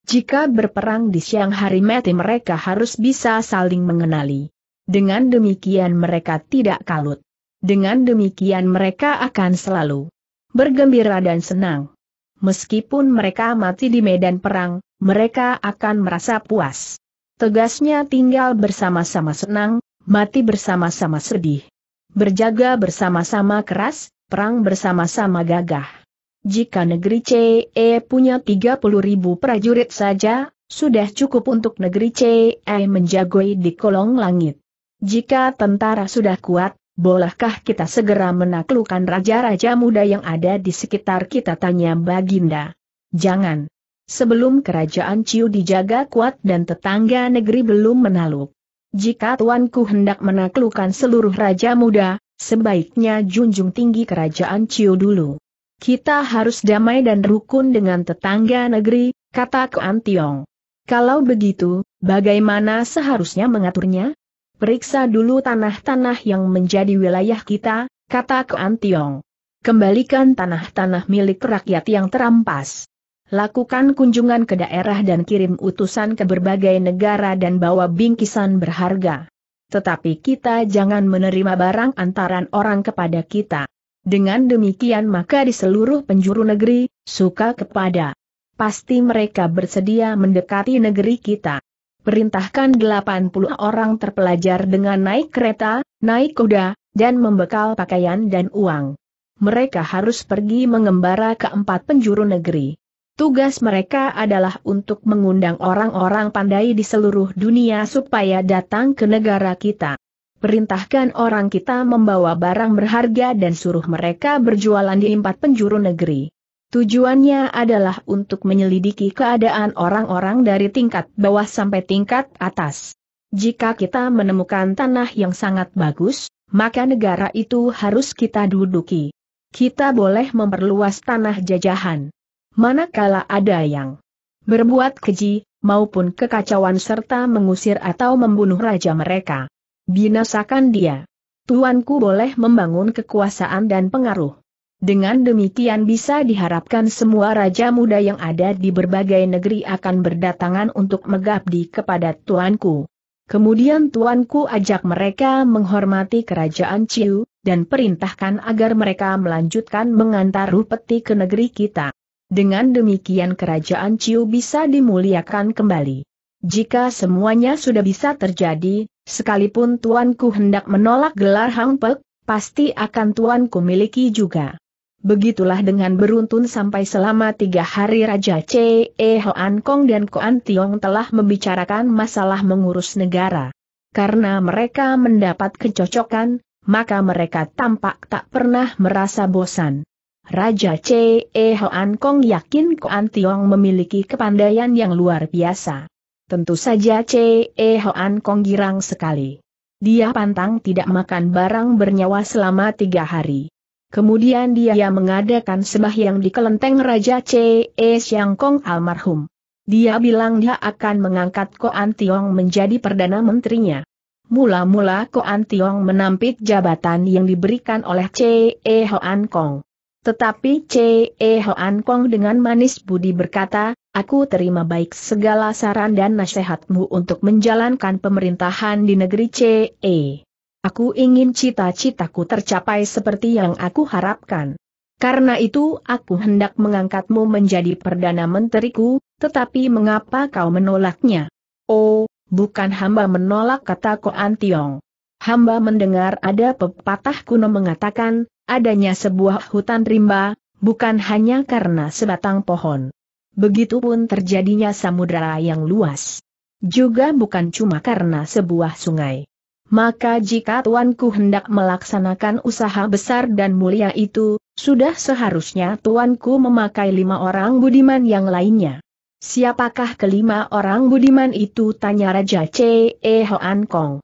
Jika berperang di siang hari mati mereka harus bisa saling mengenali. Dengan demikian mereka tidak kalut. Dengan demikian mereka akan selalu bergembira dan senang. Meskipun mereka mati di medan perang, mereka akan merasa puas. Tegasnya tinggal bersama-sama senang, mati bersama-sama sedih. Berjaga bersama-sama keras, perang bersama-sama gagah. Jika negeri C E punya 30 ribu prajurit saja, sudah cukup untuk negeri C E menjagoi di kolong langit. Jika tentara sudah kuat, bolehkah kita segera menaklukkan raja-raja muda yang ada di sekitar kita tanya Baginda? Jangan. Sebelum kerajaan Ciu dijaga kuat dan tetangga negeri belum menaluk. Jika tuanku hendak menaklukkan seluruh raja muda, sebaiknya junjung tinggi kerajaan Ciu dulu. Kita harus damai dan rukun dengan tetangga negeri, kata Kuan Tiong. Kalau begitu, bagaimana seharusnya mengaturnya? Periksa dulu tanah-tanah yang menjadi wilayah kita, kata Kuan Tiong. Kembalikan tanah-tanah milik rakyat yang terampas. Lakukan kunjungan ke daerah dan kirim utusan ke berbagai negara dan bawa bingkisan berharga tetapi kita jangan menerima barang antaran orang kepada kita. Dengan demikian maka di seluruh penjuru negeri, suka kepada. Pasti mereka bersedia mendekati negeri kita. Perintahkan 80 orang terpelajar dengan naik kereta, naik kuda, dan membekal pakaian dan uang. Mereka harus pergi mengembara ke empat penjuru negeri. Tugas mereka adalah untuk mengundang orang-orang pandai di seluruh dunia supaya datang ke negara kita. Perintahkan orang kita membawa barang berharga dan suruh mereka berjualan di empat penjuru negeri. Tujuannya adalah untuk menyelidiki keadaan orang-orang dari tingkat bawah sampai tingkat atas. Jika kita menemukan tanah yang sangat bagus, maka negara itu harus kita duduki. Kita boleh memperluas tanah jajahan. Manakala ada yang berbuat keji, maupun kekacauan serta mengusir atau membunuh raja mereka. Binasakan dia. Tuanku boleh membangun kekuasaan dan pengaruh. Dengan demikian bisa diharapkan semua raja muda yang ada di berbagai negeri akan berdatangan untuk megabdi kepada tuanku. Kemudian tuanku ajak mereka menghormati kerajaan Ciu, dan perintahkan agar mereka melanjutkan mengantar peti ke negeri kita. Dengan demikian kerajaan Ciu bisa dimuliakan kembali. Jika semuanya sudah bisa terjadi, sekalipun tuanku hendak menolak gelar Hang Pek, pasti akan tuanku miliki juga. Begitulah dengan beruntun sampai selama tiga hari Raja C.E. Hoan Kong dan Koan Tiong telah membicarakan masalah mengurus negara. Karena mereka mendapat kecocokan, maka mereka tampak tak pernah merasa bosan. Raja C.E. Hoan Kong yakin Koan Tiong memiliki kepandaian yang luar biasa. Tentu saja C.E. Hoan Kong girang sekali. Dia pantang tidak makan barang bernyawa selama tiga hari. Kemudian dia mengadakan sembahyang di kelenteng Raja C.E. Siang Kong almarhum. Dia bilang dia akan mengangkat Koan Tiong menjadi Perdana Menterinya. Mula-mula Koan Tiong menampik jabatan yang diberikan oleh C.E. Hoan Kong. Tetapi C.E. Hoan Kong dengan manis budi berkata, aku terima baik segala saran dan nasihatmu untuk menjalankan pemerintahan di negeri C.E. Aku ingin cita-citaku tercapai seperti yang aku harapkan. Karena itu aku hendak mengangkatmu menjadi Perdana Menteriku, tetapi mengapa kau menolaknya? Oh, bukan hamba menolak kata Koan Tiong. Hamba mendengar ada pepatah kuno mengatakan, adanya sebuah hutan rimba, bukan hanya karena sebatang pohon. Begitupun terjadinya samudera yang luas. Juga bukan cuma karena sebuah sungai. Maka jika tuanku hendak melaksanakan usaha besar dan mulia itu, sudah seharusnya tuanku memakai lima orang budiman yang lainnya. Siapakah kelima orang budiman itu tanya Raja C.E. Hoan Kong.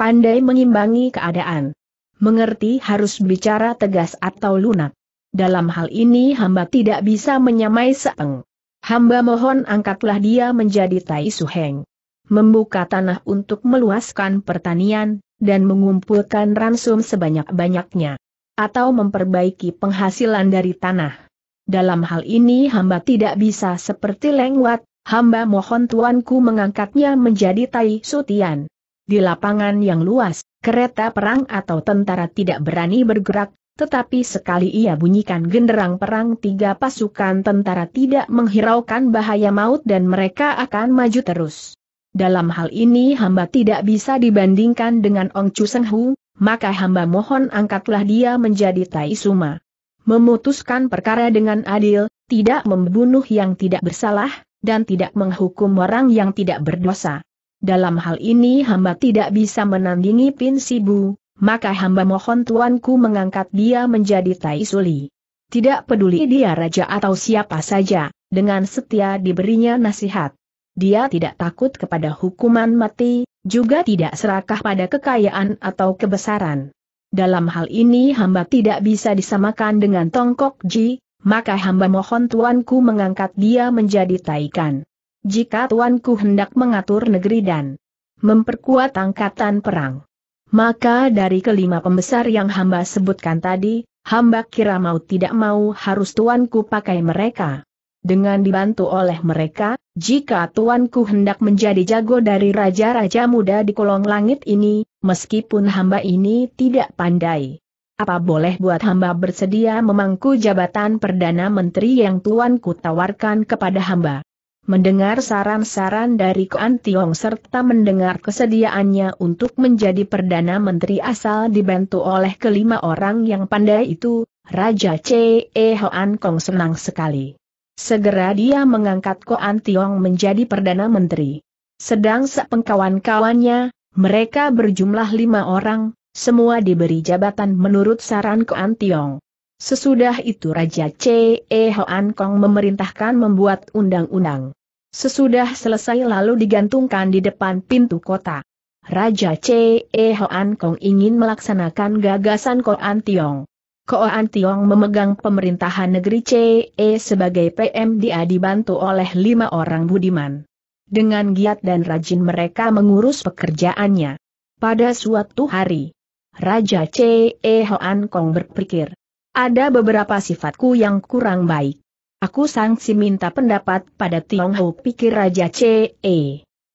Pandai mengimbangi keadaan mengerti harus bicara tegas atau lunak. Dalam hal ini hamba tidak bisa menyamai Seeng. Hamba mohon angkatlah dia menjadi Tai Suheng. Membuka tanah untuk meluaskan pertanian, dan mengumpulkan ransum sebanyak-banyaknya. Atau memperbaiki penghasilan dari tanah. Dalam hal ini hamba tidak bisa seperti lengwat, hamba mohon tuanku mengangkatnya menjadi Tai Sutian. Di lapangan yang luas, kereta perang atau tentara tidak berani bergerak, tetapi sekali ia bunyikan genderang perang tiga pasukan tentara tidak menghiraukan bahaya maut dan mereka akan maju terus. Dalam hal ini hamba tidak bisa dibandingkan dengan Ong Chu Seng Hu, maka hamba mohon angkatlah dia menjadi Tai Suma. Memutuskan perkara dengan adil, tidak membunuh yang tidak bersalah, dan tidak menghukum orang yang tidak berdosa. Dalam hal ini hamba tidak bisa menandingi Pin Sibu, maka hamba mohon tuanku mengangkat dia menjadi Tai Suli. Tidak peduli dia raja atau siapa saja, dengan setia diberinya nasihat. Dia tidak takut kepada hukuman mati, juga tidak serakah pada kekayaan atau kebesaran. Dalam hal ini hamba tidak bisa disamakan dengan Tongkok Ji, maka hamba mohon tuanku mengangkat dia menjadi Taikan jika tuanku hendak mengatur negeri dan memperkuat angkatan perang. Maka dari kelima pembesar yang hamba sebutkan tadi, hamba kira mau tidak mau harus tuanku pakai mereka. Dengan dibantu oleh mereka, jika tuanku hendak menjadi jago dari raja-raja muda di kolong langit ini, meskipun hamba ini tidak pandai. Apa boleh buat hamba bersedia memangku jabatan Perdana Menteri yang tuanku tawarkan kepada hamba? mendengar saran-saran dari Kuan Tiong serta mendengar kesediaannya untuk menjadi Perdana Menteri asal dibantu oleh kelima orang yang pandai itu, Raja C.E. Hoan Kong senang sekali. Segera dia mengangkat Kuan Tiong menjadi Perdana Menteri. Sedang sepengkawan-kawannya, mereka berjumlah lima orang, semua diberi jabatan menurut saran Kuan Tiong. Sesudah itu Raja C.E. Hoan Kong memerintahkan membuat undang-undang. Sesudah selesai lalu digantungkan di depan pintu kota. Raja C. E. Hoan Kong ingin melaksanakan gagasan Koan Tiong. Koan Tiong memegang pemerintahan negeri C. E. sebagai PM dia dibantu oleh lima orang budiman. Dengan giat dan rajin mereka mengurus pekerjaannya. Pada suatu hari, Raja C. E. Hoan Kong berpikir, ada beberapa sifatku yang kurang baik. Aku sangsi minta pendapat pada Tiong Ho pikir Raja C.E. E.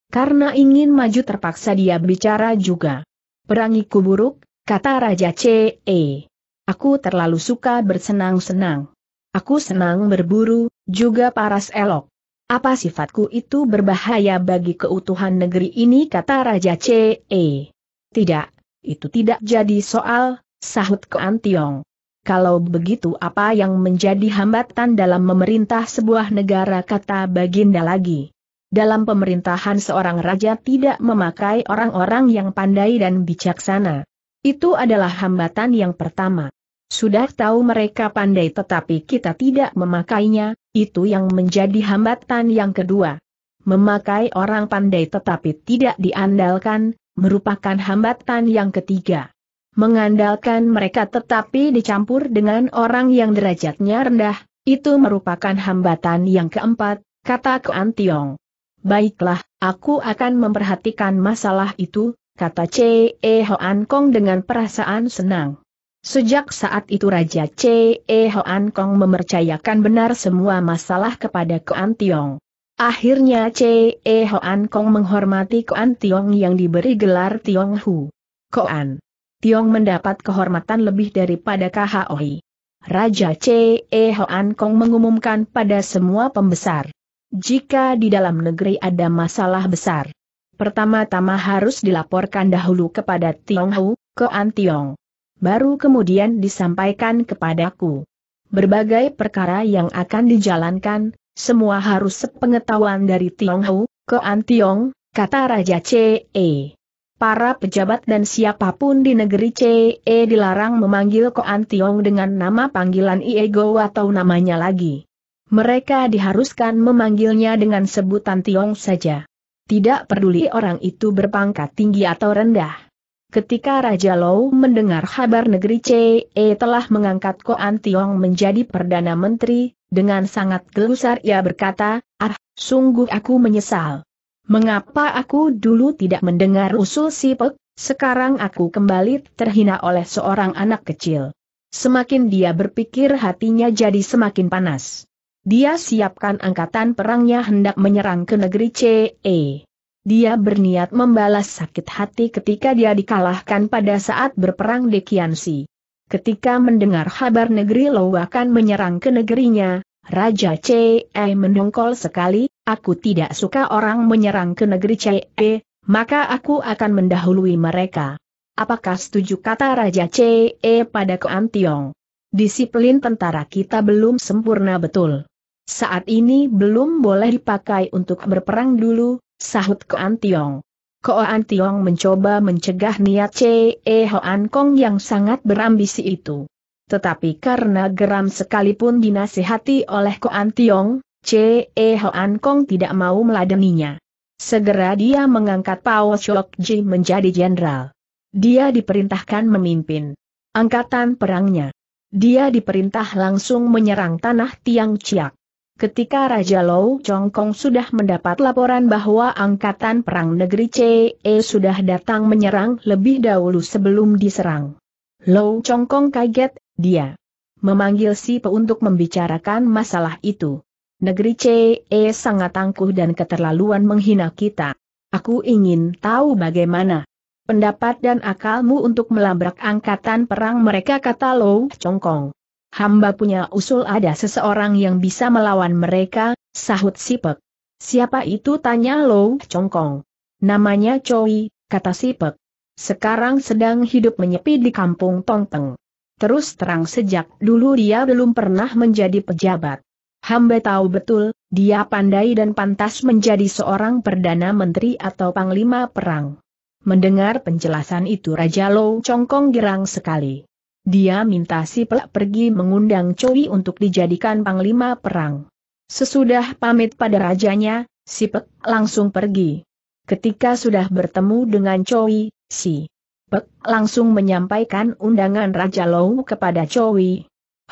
Karena ingin maju terpaksa dia bicara juga. Perangiku buruk, kata Raja C.E. E. Aku terlalu suka bersenang-senang. Aku senang berburu, juga paras elok. Apa sifatku itu berbahaya bagi keutuhan negeri ini kata Raja C.E. E. Tidak, itu tidak jadi soal, sahut Antiong kalau begitu apa yang menjadi hambatan dalam memerintah sebuah negara kata Baginda lagi. Dalam pemerintahan seorang raja tidak memakai orang-orang yang pandai dan bijaksana. Itu adalah hambatan yang pertama. Sudah tahu mereka pandai tetapi kita tidak memakainya, itu yang menjadi hambatan yang kedua. Memakai orang pandai tetapi tidak diandalkan, merupakan hambatan yang ketiga mengandalkan mereka tetapi dicampur dengan orang yang derajatnya rendah, itu merupakan hambatan yang keempat, kata Ke Tiong. Baiklah, aku akan memperhatikan masalah itu, kata C. E. Hoan Kong dengan perasaan senang. Sejak saat itu Raja C. E. Hoan Kong mempercayakan benar semua masalah kepada Ke Tiong. Akhirnya C. E. Hoan Kong menghormati Koan Tiong yang diberi gelar Tiong Hu. Koan Tiong mendapat kehormatan lebih daripada KHOI. Raja C.E. Hoan Kong mengumumkan pada semua pembesar. Jika di dalam negeri ada masalah besar, pertama-tama harus dilaporkan dahulu kepada Tiong Hu, ke An Tiong. Baru kemudian disampaikan kepadaku. Berbagai perkara yang akan dijalankan, semua harus sepengetahuan dari Tiong Hu, ke An Tiong, kata Raja C.E para pejabat dan siapapun di negeri CE dilarang memanggil Koan Tiong dengan nama panggilan Iego atau namanya lagi. Mereka diharuskan memanggilnya dengan sebutan Tiong saja. Tidak peduli orang itu berpangkat tinggi atau rendah. Ketika Raja Lou mendengar kabar negeri CE telah mengangkat Koan Tiong menjadi Perdana Menteri, dengan sangat gelusar ia berkata, Ah, sungguh aku menyesal. Mengapa aku dulu tidak mendengar usul si Pek, sekarang aku kembali terhina oleh seorang anak kecil. Semakin dia berpikir hatinya jadi semakin panas. Dia siapkan angkatan perangnya hendak menyerang ke negeri CE. Dia berniat membalas sakit hati ketika dia dikalahkan pada saat berperang di Kiansi. Ketika mendengar kabar negeri Lou akan menyerang ke negerinya, Raja CE mendongkol sekali, aku tidak suka orang menyerang ke negeri CE, eh, maka aku akan mendahului mereka. Apakah setuju kata Raja CE eh, pada Ko Tiong? Disiplin tentara kita belum sempurna betul. Saat ini belum boleh dipakai untuk berperang dulu, sahut Ko Tiong. Ko Tiong mencoba mencegah niat CE eh, Hoan Kong yang sangat berambisi itu. Tetapi karena geram sekalipun dinasihati oleh Ko Tiong, C. E. Hoan Kong tidak mau meladeninya. Segera dia mengangkat Pao Shok Ji menjadi jenderal. Dia diperintahkan memimpin angkatan perangnya. Dia diperintah langsung menyerang tanah Tiang Ciak. Ketika Raja Lou Chong Kong sudah mendapat laporan bahwa angkatan perang negeri CE sudah datang menyerang lebih dahulu sebelum diserang. Lou Chong Kong kaget, dia memanggil Si Pe untuk membicarakan masalah itu. Negeri CE sangat tangguh dan keterlaluan menghina kita. Aku ingin tahu bagaimana pendapat dan akalmu untuk melabrak angkatan perang mereka kata Lo Chongkong. Hamba punya usul ada seseorang yang bisa melawan mereka, sahut Sipek. Siapa itu tanya Lo Chongkong. Namanya Choi, kata Sipek. Sekarang sedang hidup menyepi di kampung Tongteng. Terus terang sejak dulu dia belum pernah menjadi pejabat. Hamba tahu betul, dia pandai dan pantas menjadi seorang Perdana Menteri atau Panglima Perang. Mendengar penjelasan itu Raja Lo Congkong girang sekali. Dia minta si pelak pergi mengundang Choi untuk dijadikan Panglima Perang. Sesudah pamit pada rajanya, si Pek langsung pergi. Ketika sudah bertemu dengan Choi, si Pek langsung menyampaikan undangan Raja Lou kepada Choi.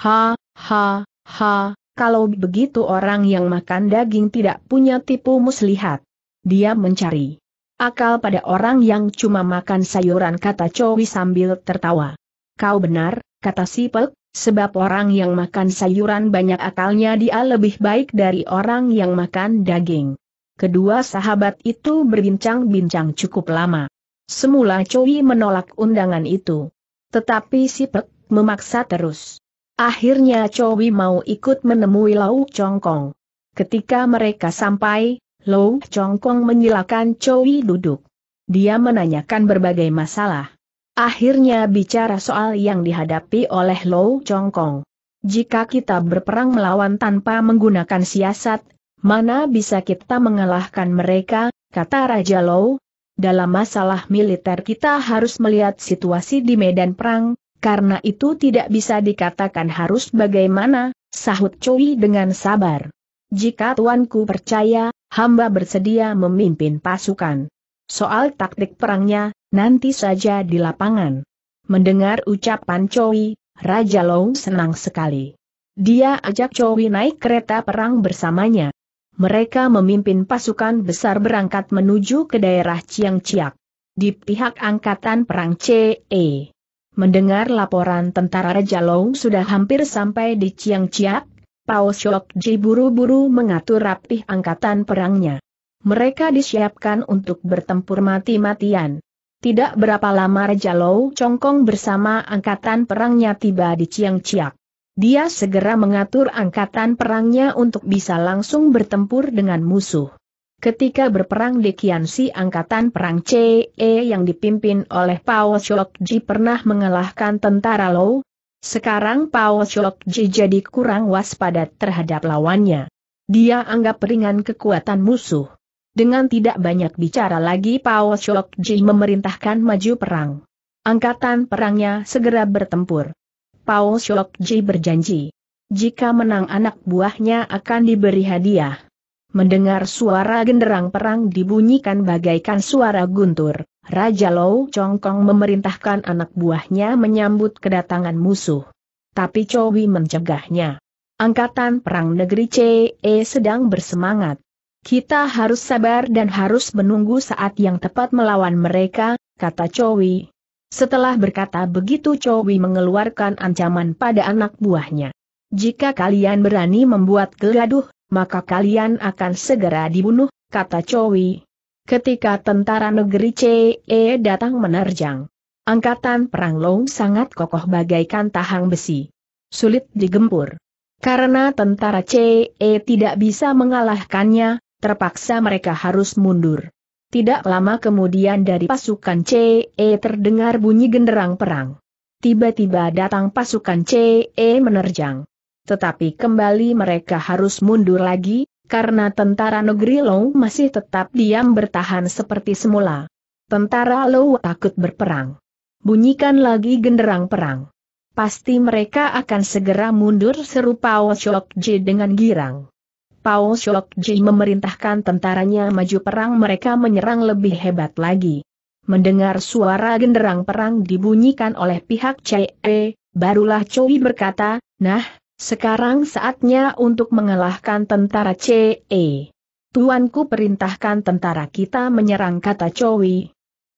Ha, ha, ha, kalau begitu orang yang makan daging tidak punya tipu muslihat. Dia mencari akal pada orang yang cuma makan sayuran kata Chowi sambil tertawa. Kau benar, kata Sipek, sebab orang yang makan sayuran banyak akalnya dia lebih baik dari orang yang makan daging. Kedua sahabat itu berbincang-bincang cukup lama. Semula Cowi menolak undangan itu. Tetapi Sipek memaksa terus. Akhirnya Chowi mau ikut menemui Lau Chongkong. Ketika mereka sampai, Lau Chongkong menyilakan Chowi duduk. Dia menanyakan berbagai masalah. Akhirnya bicara soal yang dihadapi oleh Lau Chongkong. Jika kita berperang melawan tanpa menggunakan siasat, mana bisa kita mengalahkan mereka, kata Raja Lau. Dalam masalah militer kita harus melihat situasi di medan perang, karena itu tidak bisa dikatakan harus bagaimana, sahut Cui dengan sabar. Jika tuanku percaya, hamba bersedia memimpin pasukan. Soal taktik perangnya, nanti saja di lapangan. Mendengar ucapan Cui, Raja Long senang sekali. Dia ajak Cui naik kereta perang bersamanya. Mereka memimpin pasukan besar berangkat menuju ke daerah Chiang Chiak. Di pihak angkatan perang CE, Mendengar laporan tentara Raja Long sudah hampir sampai di Chiang Chiak, Pao Shok Ji buru-buru mengatur rapih angkatan perangnya. Mereka disiapkan untuk bertempur mati-matian. Tidak berapa lama Raja Lou Chongkong bersama angkatan perangnya tiba di Chiang Chiak. Dia segera mengatur angkatan perangnya untuk bisa langsung bertempur dengan musuh. Ketika berperang di Kiansi Angkatan Perang CE yang dipimpin oleh Pao Ji pernah mengalahkan tentara Lo, sekarang Pao Ji jadi kurang waspada terhadap lawannya. Dia anggap ringan kekuatan musuh. Dengan tidak banyak bicara lagi Pao Ji memerintahkan maju perang. Angkatan perangnya segera bertempur. Pao Ji berjanji, jika menang anak buahnya akan diberi hadiah. Mendengar suara genderang perang dibunyikan bagaikan suara guntur, Raja Lou Chongkong memerintahkan anak buahnya menyambut kedatangan musuh. Tapi Chowi mencegahnya. Angkatan Perang Negeri CE sedang bersemangat. Kita harus sabar dan harus menunggu saat yang tepat melawan mereka, kata Chowi. Setelah berkata begitu Chowi mengeluarkan ancaman pada anak buahnya. Jika kalian berani membuat kegaduh, maka kalian akan segera dibunuh, kata Chowi. Ketika tentara negeri CE datang menerjang, angkatan perang Long sangat kokoh bagaikan tahang besi. Sulit digempur. Karena tentara CE tidak bisa mengalahkannya, terpaksa mereka harus mundur. Tidak lama kemudian dari pasukan CE terdengar bunyi genderang perang. Tiba-tiba datang pasukan CE menerjang tetapi kembali mereka harus mundur lagi, karena tentara negeri Low masih tetap diam bertahan seperti semula. Tentara Low takut berperang. Bunyikan lagi genderang perang. Pasti mereka akan segera mundur seru Pao Ji dengan girang. Pao Ji memerintahkan tentaranya maju perang mereka menyerang lebih hebat lagi. Mendengar suara genderang perang dibunyikan oleh pihak CE, barulah Choi berkata, Nah, sekarang saatnya untuk mengalahkan tentara CE. Tuanku perintahkan tentara kita menyerang kata Chowi.